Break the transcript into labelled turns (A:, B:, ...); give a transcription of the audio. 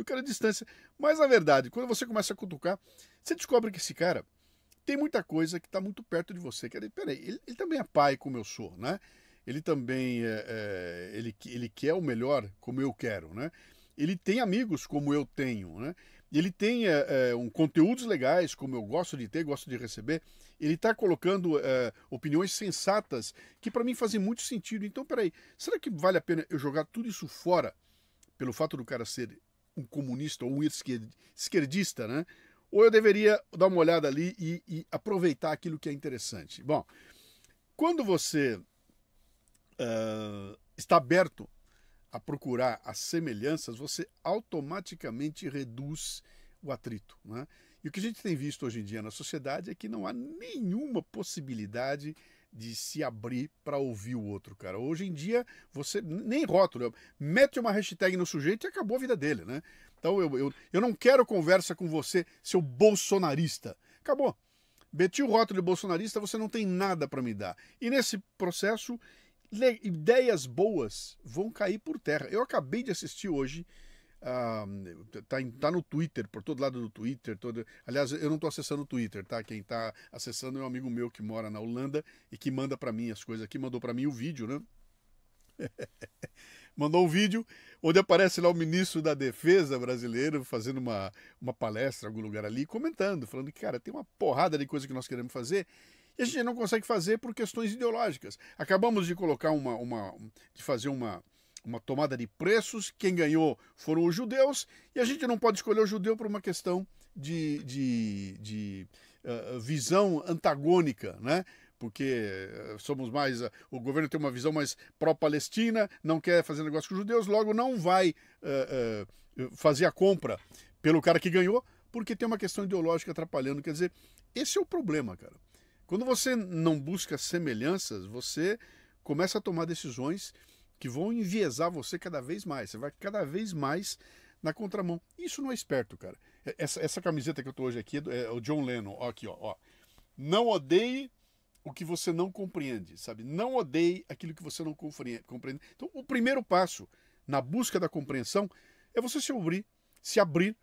A: eu quero distância. Mas na verdade, quando você começa a cutucar, você descobre que esse cara tem muita coisa que está muito perto de você. Que, peraí, ele, ele, também é pai como eu sou, né? Ele também é, é, ele, ele quer o melhor como eu quero, né? Ele tem amigos como eu tenho, né? Ele tem é, é, um, conteúdos legais como eu gosto de ter, gosto de receber. Ele está colocando é, opiniões sensatas que para mim fazem muito sentido. Então, peraí, será que vale a pena eu jogar tudo isso fora pelo fato do cara ser um comunista ou um esquerdista, né? Ou eu deveria dar uma olhada ali e, e aproveitar aquilo que é interessante. Bom, quando você uh, está aberto a procurar as semelhanças, você automaticamente reduz o atrito. Né? E o que a gente tem visto hoje em dia na sociedade é que não há nenhuma possibilidade de se abrir para ouvir o outro, cara. Hoje em dia, você nem rótulo, mete uma hashtag no sujeito e acabou a vida dele, né? Então eu, eu, eu não quero conversa com você, seu bolsonarista. Acabou. Meti o rótulo de bolsonarista, você não tem nada para me dar. E nesse processo, ideias boas vão cair por terra. Eu acabei de assistir hoje está ah, uh, tá no Twitter, por todo lado do Twitter. Todo... Aliás, eu não estou acessando o Twitter, tá? Quem está acessando é um amigo meu que mora na Holanda e que manda para mim as coisas aqui, mandou para mim o vídeo, né? mandou um vídeo onde aparece lá o ministro da Defesa brasileiro fazendo uma, uma palestra em algum lugar ali, comentando, falando que, cara, tem uma porrada de coisa que nós queremos fazer e a gente não consegue fazer por questões ideológicas. Acabamos de colocar uma. uma de fazer uma uma tomada de preços, quem ganhou foram os judeus, e a gente não pode escolher o judeu por uma questão de, de, de uh, visão antagônica, né? Porque eh, somos mais. Eh, o governo tem uma visão mais pró-Palestina, não quer fazer negócio com os judeus, logo não vai uh, fazer a compra pelo cara que ganhou, porque tem uma questão ideológica atrapalhando. Quer dizer, esse é o problema, cara. Quando você não busca semelhanças, você começa a tomar decisões que vão enviesar você cada vez mais. Você vai cada vez mais na contramão. Isso não é esperto, cara. É, essa, essa camiseta que eu tô hoje aqui é, é o John Lennon, ó, aqui, ó, ó. Não odeie o que você não compreende, sabe? Não odeie aquilo que você não compreende. Então, o primeiro passo na busca da compreensão é você se abrir, se abrir